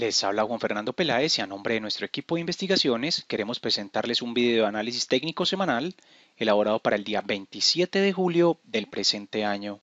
Les habla Juan Fernando Peláez y a nombre de nuestro equipo de investigaciones queremos presentarles un video de análisis técnico semanal elaborado para el día 27 de julio del presente año.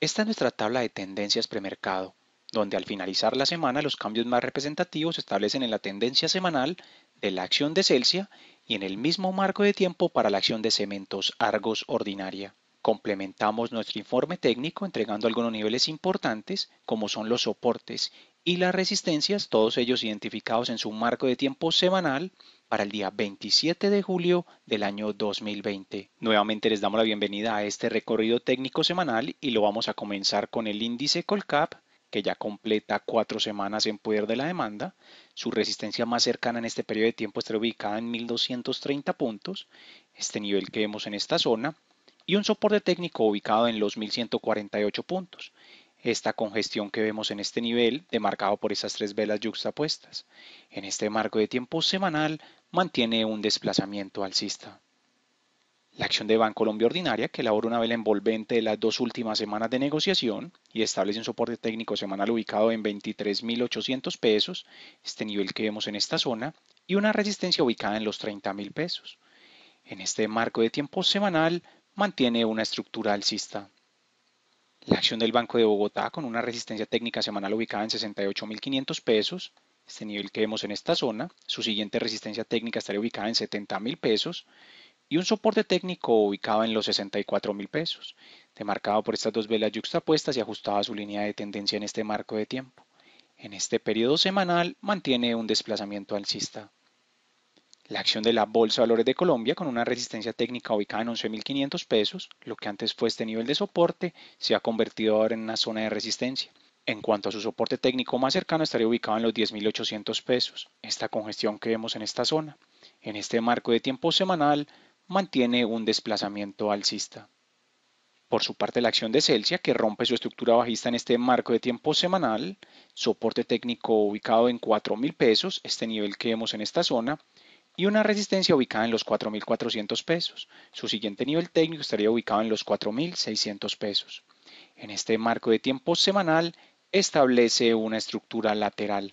Esta es nuestra tabla de tendencias premercado, donde al finalizar la semana los cambios más representativos se establecen en la tendencia semanal de la acción de Celsius y en el mismo marco de tiempo para la acción de cementos Argos ordinaria. Complementamos nuestro informe técnico entregando algunos niveles importantes como son los soportes y las resistencias, todos ellos identificados en su marco de tiempo semanal para el día 27 de julio del año 2020. Nuevamente les damos la bienvenida a este recorrido técnico semanal y lo vamos a comenzar con el índice Colcap, que ya completa cuatro semanas en poder de la demanda. Su resistencia más cercana en este periodo de tiempo está ubicada en 1230 puntos, este nivel que vemos en esta zona, y un soporte técnico ubicado en los 1148 puntos. Esta congestión que vemos en este nivel, demarcado por esas tres velas yuxtapuestas, en este marco de tiempo semanal mantiene un desplazamiento alcista. La acción de Colombia Ordinaria, que elabora una vela envolvente de las dos últimas semanas de negociación y establece un soporte técnico semanal ubicado en 23.800 pesos, este nivel que vemos en esta zona, y una resistencia ubicada en los 30.000 pesos. En este marco de tiempo semanal mantiene una estructura alcista. La acción del Banco de Bogotá con una resistencia técnica semanal ubicada en 68.500 pesos, este nivel que vemos en esta zona, su siguiente resistencia técnica estaría ubicada en 70.000 pesos y un soporte técnico ubicado en los 64.000 pesos, demarcado por estas dos velas yuxtapuestas y ajustada a su línea de tendencia en este marco de tiempo. En este periodo semanal mantiene un desplazamiento alcista. La acción de la Bolsa Valores de Colombia con una resistencia técnica ubicada en 11.500 pesos, lo que antes fue este nivel de soporte, se ha convertido ahora en una zona de resistencia. En cuanto a su soporte técnico más cercano, estaría ubicado en los 10.800 pesos, esta congestión que vemos en esta zona. En este marco de tiempo semanal, mantiene un desplazamiento alcista. Por su parte, la acción de Celsius que rompe su estructura bajista en este marco de tiempo semanal, soporte técnico ubicado en 4.000 pesos, este nivel que vemos en esta zona, y una resistencia ubicada en los 4.400 pesos. Su siguiente nivel técnico estaría ubicado en los 4.600 pesos. En este marco de tiempo semanal establece una estructura lateral.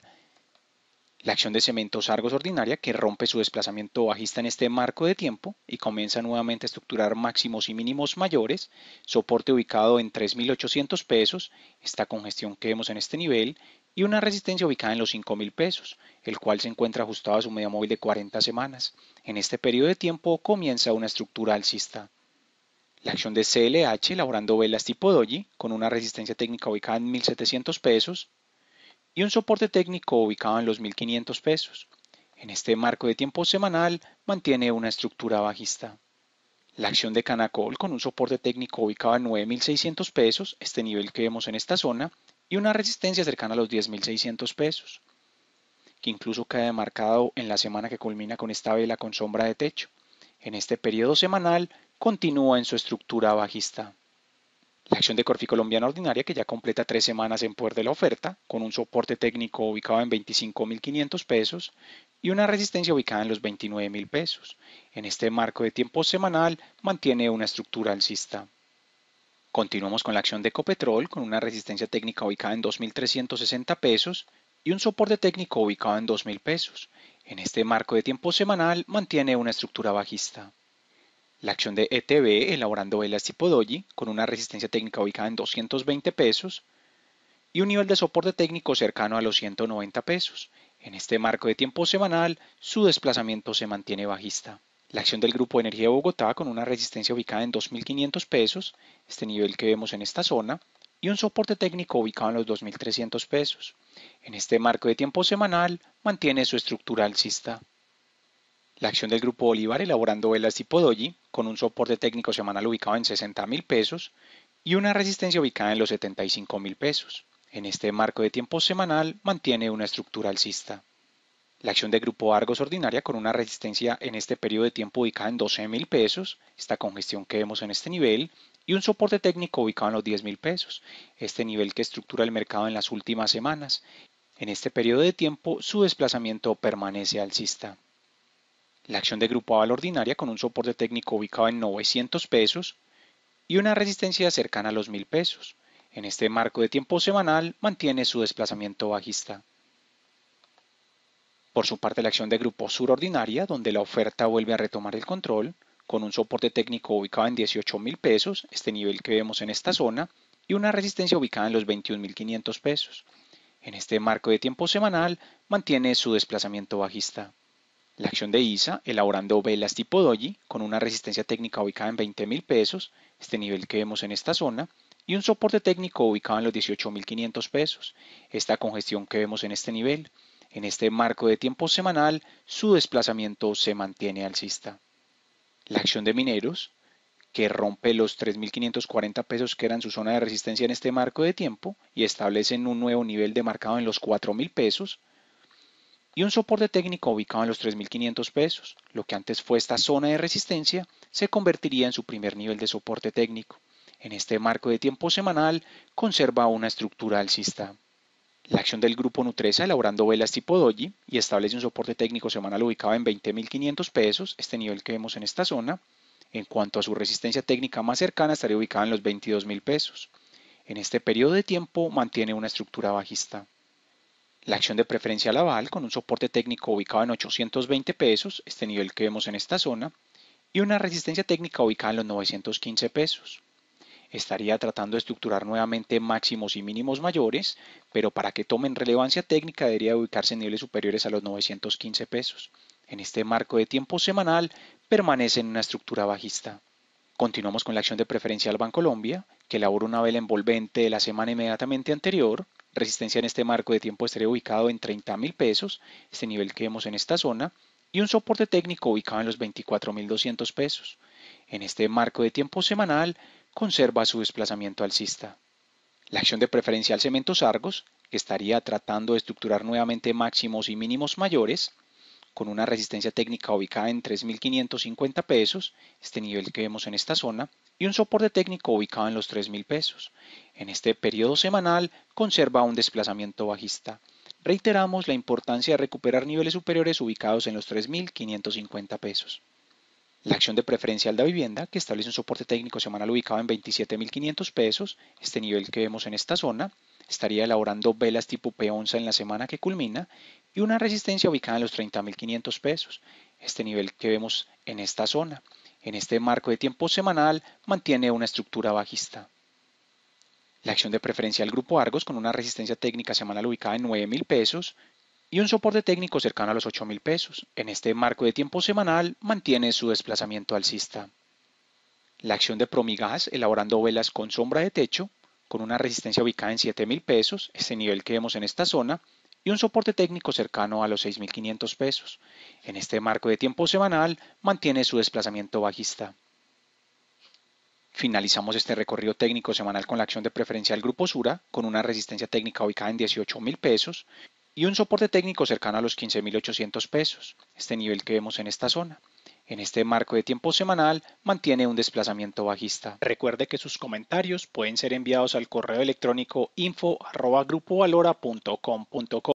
La acción de cementos Argos ordinaria que rompe su desplazamiento bajista en este marco de tiempo y comienza nuevamente a estructurar máximos y mínimos mayores, soporte ubicado en 3.800 pesos, esta congestión que vemos en este nivel, y una resistencia ubicada en los 5,000 pesos, el cual se encuentra ajustado a su media móvil de 40 semanas. En este periodo de tiempo comienza una estructura alcista. La acción de CLH elaborando velas tipo doji con una resistencia técnica ubicada en 1700 pesos y un soporte técnico ubicado en los 1500 pesos. En este marco de tiempo semanal mantiene una estructura bajista. La acción de Canacol con un soporte técnico ubicado en 9.600 pesos, este nivel que vemos en esta zona, y una resistencia cercana a los 10.600 pesos, que incluso queda marcado en la semana que culmina con esta vela con sombra de techo. En este periodo semanal continúa en su estructura bajista. La acción de Corfi Colombiana Ordinaria, que ya completa tres semanas en poder de la oferta, con un soporte técnico ubicado en 25.500 pesos y una resistencia ubicada en los 29.000 pesos. En este marco de tiempo semanal mantiene una estructura alcista. Continuamos con la acción de Ecopetrol con una resistencia técnica ubicada en 2.360 pesos y un soporte técnico ubicado en 2.000 pesos. En este marco de tiempo semanal mantiene una estructura bajista. La acción de ETB elaborando velas tipo doji con una resistencia técnica ubicada en 220 pesos y un nivel de soporte técnico cercano a los 190 pesos. En este marco de tiempo semanal su desplazamiento se mantiene bajista. La acción del Grupo Energía de Bogotá con una resistencia ubicada en 2.500 pesos, este nivel que vemos en esta zona, y un soporte técnico ubicado en los 2.300 pesos. En este marco de tiempo semanal mantiene su estructura alcista. La acción del Grupo Bolívar elaborando velas tipo doji con un soporte técnico semanal ubicado en 60.000 pesos y una resistencia ubicada en los 75.000 pesos. En este marco de tiempo semanal mantiene una estructura alcista. La acción de Grupo Argos ordinaria con una resistencia en este periodo de tiempo ubicada en 12,000 pesos, esta congestión que vemos en este nivel, y un soporte técnico ubicado en los 10 mil pesos, este nivel que estructura el mercado en las últimas semanas. En este periodo de tiempo su desplazamiento permanece alcista. La acción de Grupo Aval ordinaria con un soporte técnico ubicado en 900 pesos y una resistencia cercana a los 1000 pesos. En este marco de tiempo semanal mantiene su desplazamiento bajista. Por su parte, la acción de grupo surordinaria, donde la oferta vuelve a retomar el control, con un soporte técnico ubicado en $18,000, pesos, este nivel que vemos en esta zona, y una resistencia ubicada en los 21.500 pesos. En este marco de tiempo semanal mantiene su desplazamiento bajista. La acción de ISA, elaborando velas tipo doji, con una resistencia técnica ubicada en $20,000, pesos, este nivel que vemos en esta zona, y un soporte técnico ubicado en los 18.500 pesos, esta congestión que vemos en este nivel. En este marco de tiempo semanal, su desplazamiento se mantiene alcista. La acción de mineros, que rompe los 3.540 pesos que eran su zona de resistencia en este marco de tiempo y establece un nuevo nivel de marcado en los 4.000 pesos y un soporte técnico ubicado en los 3.500 pesos. Lo que antes fue esta zona de resistencia se convertiría en su primer nivel de soporte técnico. En este marco de tiempo semanal conserva una estructura alcista. La acción del grupo Nutresa elaborando velas tipo Doji y establece un soporte técnico semanal ubicado en 20.500 pesos, este nivel que vemos en esta zona. En cuanto a su resistencia técnica más cercana, estaría ubicada en los 22.000 pesos. En este periodo de tiempo mantiene una estructura bajista. La acción de preferencia Laval con un soporte técnico ubicado en 820 pesos, este nivel que vemos en esta zona, y una resistencia técnica ubicada en los 915 pesos estaría tratando de estructurar nuevamente máximos y mínimos mayores, pero para que tomen relevancia técnica debería ubicarse en niveles superiores a los 915 pesos. En este marco de tiempo semanal permanece en una estructura bajista. Continuamos con la acción de preferencia Banco Colombia, que elaboró una vela envolvente de la semana inmediatamente anterior, resistencia en este marco de tiempo estaría ubicado en 30 mil pesos, este nivel que vemos en esta zona, y un soporte técnico ubicado en los 24.200 pesos. En este marco de tiempo semanal conserva su desplazamiento alcista. La acción de preferencial cementos argos, que estaría tratando de estructurar nuevamente máximos y mínimos mayores, con una resistencia técnica ubicada en 3.550 pesos, este nivel que vemos en esta zona, y un soporte técnico ubicado en los 3.000 pesos. En este periodo semanal conserva un desplazamiento bajista. Reiteramos la importancia de recuperar niveles superiores ubicados en los 3.550 pesos. La acción de preferencial de vivienda, que establece un soporte técnico semanal ubicado en 27.500 pesos, este nivel que vemos en esta zona, estaría elaborando velas tipo P11 en la semana que culmina y una resistencia ubicada en los 30.500 pesos, este nivel que vemos en esta zona. En este marco de tiempo semanal mantiene una estructura bajista. La acción de preferencial Grupo Argos con una resistencia técnica semanal ubicada en 9.000 pesos y un soporte técnico cercano a los 8 mil pesos. En este marco de tiempo semanal mantiene su desplazamiento alcista. La acción de Promigas elaborando velas con sombra de techo, con una resistencia ubicada en 7,000 mil pesos, este nivel que vemos en esta zona, y un soporte técnico cercano a los 6.500 pesos. En este marco de tiempo semanal mantiene su desplazamiento bajista. Finalizamos este recorrido técnico semanal con la acción de preferencial Grupo Sura, con una resistencia técnica ubicada en 18,000 pesos y un soporte técnico cercano a los 15.800 pesos, este nivel que vemos en esta zona. En este marco de tiempo semanal mantiene un desplazamiento bajista. Recuerde que sus comentarios pueden ser enviados al correo electrónico info.grupovalora.com.co